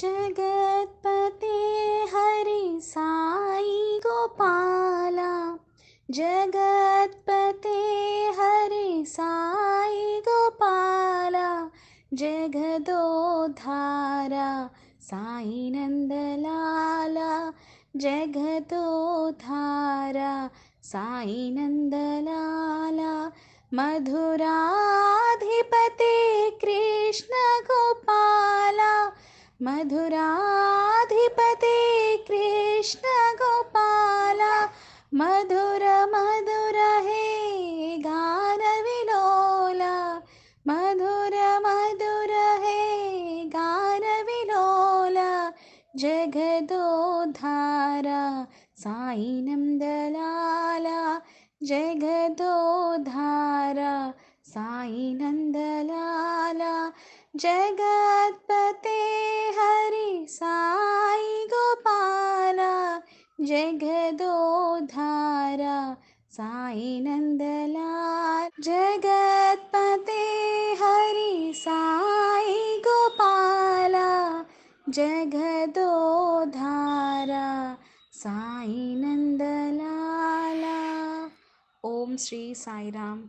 जगत्पते हरि साई गोपाला जगत्पते हरि साई गोपाला जगदोधारा साई सा जगदोधारा साई धारा मधुराधिप मधुराधि मधुराधिपते कृष्ण मधुर मधुर हे गानविलोल मधुर मधुर हे गानविलोल जगदो साईनं दलाल जगतो साईनं दलाल जगत् जगदोधारा साई नंदलाल जगतपते हरि साई गोपाला जगदोधारा साई नंदलाला ओम श्री साई राम